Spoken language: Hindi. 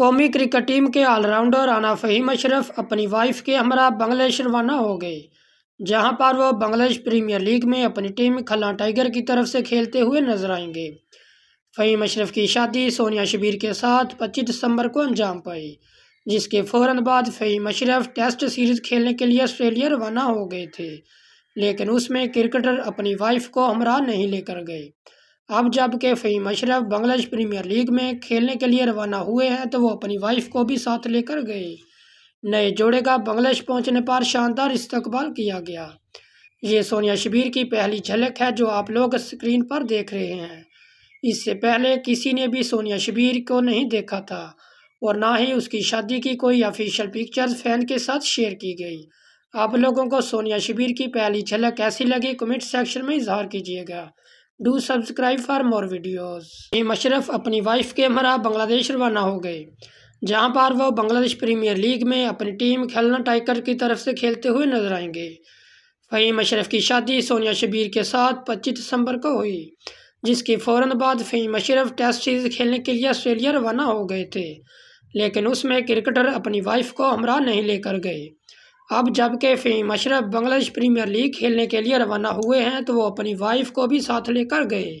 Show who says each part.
Speaker 1: कौमी क्रिकेट टीम के ऑलराउंडर राना फ़हीम अशरफ अपनी वाइफ के हमरा बांग्लादेश रवाना हो गए जहां पर वह बांग्लादेश प्रीमियर लीग में अपनी टीम खला टाइगर की तरफ से खेलते हुए नजर आएंगे फ़हीम अशरफ की शादी सोनिया शबीर के साथ 25 दिसंबर को अंजाम पाई जिसके फ़ौरन बाद फ़हीम अशरफ टेस्ट सीरीज़ खेलने के लिए ऑस्ट्रेलिया रवाना हो गए थे लेकिन उसमें क्रिकेटर अपनी वाइफ को हमरा नहीं लेकर गए अब जबकि फ़हीम अशरफ बांग्लादेश प्रीमियर लीग में खेलने के लिए रवाना हुए हैं तो वो अपनी वाइफ को भी साथ लेकर गए नए जोड़े का बांग्लादेश पहुंचने पर शानदार इस्तकबाल किया गया ये सोनिया शबीर की पहली झलक है जो आप लोग स्क्रीन पर देख रहे हैं इससे पहले किसी ने भी सोनिया शबीर को नहीं देखा था और ना ही उसकी शादी की कोई ऑफिशियल पिक्चर्स फैन के साथ शेयर की गई आप लोगों को सोनिया शबीर की पहली झलक कैसी लगी कमेंट सेक्शन में इजहार कीजिएगा do subscribe for more videos टीम अशरफ अपनी वाइफ के हमरा बांग्लादेश रवाना हो गए जहां पर वह बांग्लादेश प्रीमियर लीग में अपनी टीम खेलना टाइगर की तरफ से खेलते हुए नजर आएंगे फ़हीम अशरफ की शादी सोनिया शबीर के साथ पच्चीस दिसंबर को हुई जिसके फ़ौर बाद फ़हीम अशरफ टेस्ट सीरीज खेलने के लिए ऑस्ट्रेलिया रवाना हो गए थे लेकिन उसमें क्रिकेटर अपनी वाइफ को हमरा नहीं लेकर गए अब जबकि फेम अशरफ बांग्लादेश प्रीमियर लीग खेलने के लिए रवाना हुए हैं तो वो अपनी वाइफ को भी साथ लेकर गए